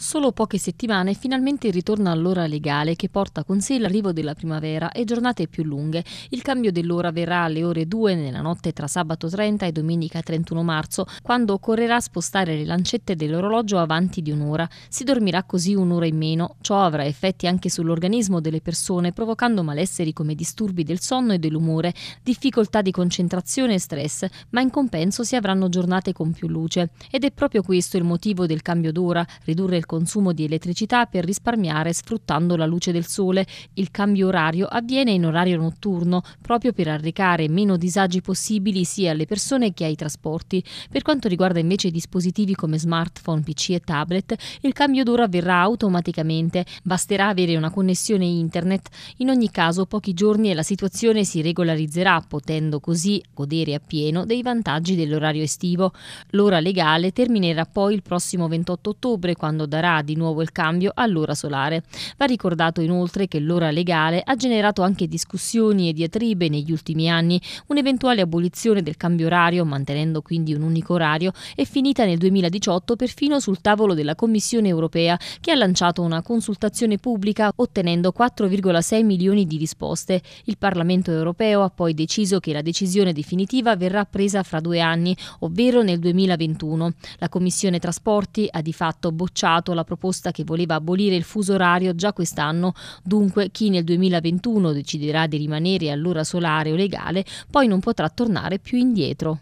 Solo poche settimane e finalmente ritorna all'ora legale che porta con sé l'arrivo della primavera e giornate più lunghe. Il cambio dell'ora verrà alle ore 2 nella notte tra sabato 30 e domenica 31 marzo, quando occorrerà spostare le lancette dell'orologio avanti di un'ora. Si dormirà così un'ora in meno. Ciò avrà effetti anche sull'organismo delle persone, provocando malesseri come disturbi del sonno e dell'umore, difficoltà di concentrazione e stress, ma in compenso si avranno giornate con più luce. Ed è proprio questo il motivo del cambio d'ora, ridurre il consumo di elettricità per risparmiare sfruttando la luce del sole. Il cambio orario avviene in orario notturno, proprio per arrecare meno disagi possibili sia alle persone che ai trasporti. Per quanto riguarda invece i dispositivi come smartphone, PC e tablet, il cambio d'ora avverrà automaticamente, basterà avere una connessione internet. In ogni caso, pochi giorni e la situazione si regolarizzerà, potendo così godere appieno dei vantaggi dell'orario estivo. L'ora legale terminerà poi il prossimo 28 ottobre, quando darà darà di nuovo il cambio all'ora solare. Va ricordato inoltre che l'ora legale ha generato anche discussioni e diatribe negli ultimi anni. Un'eventuale abolizione del cambio orario, mantenendo quindi un unico orario, è finita nel 2018 perfino sul tavolo della Commissione europea che ha lanciato una consultazione pubblica ottenendo 4,6 milioni di risposte. Il Parlamento europeo ha poi deciso che la decisione definitiva verrà presa fra due anni, ovvero nel 2021. La Commissione Trasporti ha di fatto bocciato votato la proposta che voleva abolire il fuso orario già quest'anno, dunque chi nel 2021 deciderà di rimanere all'ora solare o legale poi non potrà tornare più indietro.